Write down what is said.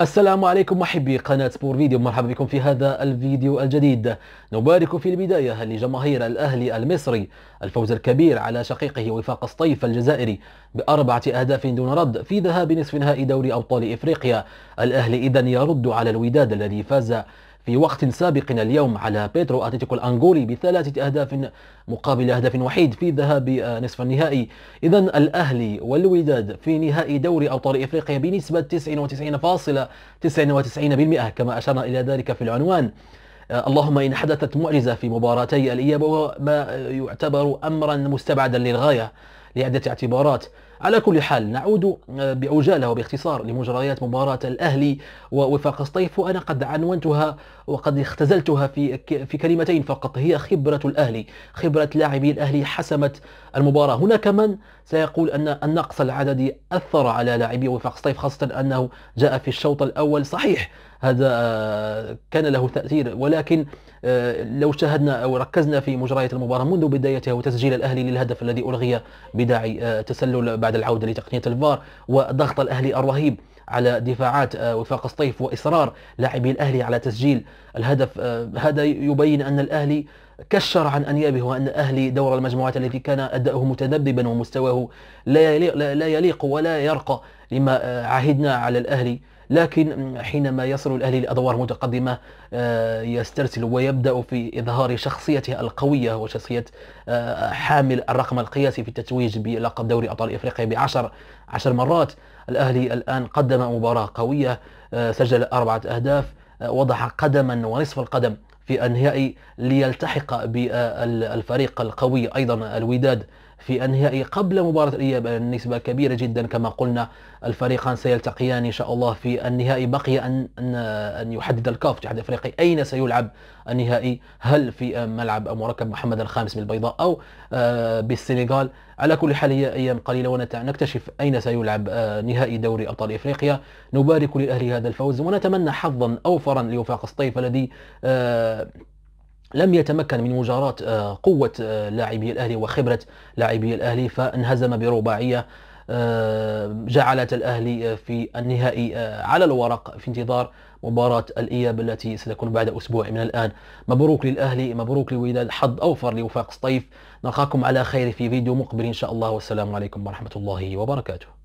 السلام عليكم محبي قناة سبور فيديو مرحبا بكم في هذا الفيديو الجديد نبارك في البداية لجماهير الأهلي المصري الفوز الكبير على شقيقه وفاق الصيف الجزائري بأربعة أهداف دون رد في ذهاب نصف نهائي دوري أبطال إفريقيا الأهلي إذا يرد على الوداد الذي فاز في وقت سابق اليوم على بيترو أتلتيكو الأنغولي بثلاثة أهداف مقابل هدف وحيد في ذهاب آه، نصف النهائي إذا الأهلي والوداد في نهائي دوري أبطال إفريقيا بنسبة 99.99% كما أشرنا إلى ذلك في العنوان آه، اللهم إن حدثت معجزة في مباراتي الإياب وما يعتبر أمرا مستبعدا للغاية لعدة اعتبارات على كل حال نعود آه، بعجالة وباختصار لمجريات مباراة الأهلي ووفاق الصيف وأنا قد عنونتها وقد اختزلتها في في كلمتين فقط هي خبرة الأهلي خبرة لاعبي الأهلي حسمت المباراة هناك من سيقول أن النقص العددي أثر على لاعبي وفاق الصيف خاصة أنه جاء في الشوط الأول صحيح هذا آه، كان له تأثير ولكن آه، لو شاهدنا أو ركزنا في مجريات المباراة منذ بدايتها وتسجيل الأهلي للهدف الذي ألغي بداعي تسلل بعد بعد العودة لتقنية الفار وضغط الأهلي الرهيب على دفاعات آه، وفاق الصيف واصرار لاعبي الاهلي على تسجيل الهدف آه، هذا يبين ان الاهلي كشر عن انيابه وان اهلي دور المجموعات الذي كان اداؤه متذبذبا ومستواه لا يليق ولا يرقى لما آه، عهدنا على الاهلي لكن حينما يصل الأهلي لأدوار متقدمة آه، يسترسل ويبدأ في إظهار شخصيته القوية وشخصية آه، حامل الرقم القياسي في التتويج بلقب دوري أبطال إفريقيا بعشر عشر مرات الأهلي الآن قدم مباراة قوية آه، سجل أربعة أهداف وضع قدما ونصف القدم في النهائي ليلتحق بالفريق القوي أيضا الوداد في النهائي قبل مباراة الإياب النسبة كبيرة جدا كما قلنا الفريقان سيلتقيان إن شاء الله في النهائي بقي أن أن يحدد الكاف الاتحاد الأفريقي أين سيلعب النهائي هل في ملعب مركب محمد الخامس من البيضاء أو آه، بالسنغال على كل حال هي أيام قليلة ونكتشف أين سيلعب آه، نهائي دوري أبطال إفريقيا نبارك للأهلي هذا الفوز ونتمنى حظا أوفرا لوفاق الصيف الذي آه، لم يتمكن من مجاراة آه، قوة آه، لاعبي الأهلي وخبرة لاعبي الأهلي فانهزم برباعية آه، جعلت الأهلي في النهائي على الورق في انتظار مباراة الإياب التي ستكون بعد أسبوع من الآن مبروك للأهلي مبروك لوداد حظ أوفر لوفاق سطيف نلقاكم على خير في فيديو مقبل إن شاء الله والسلام عليكم ورحمة الله وبركاته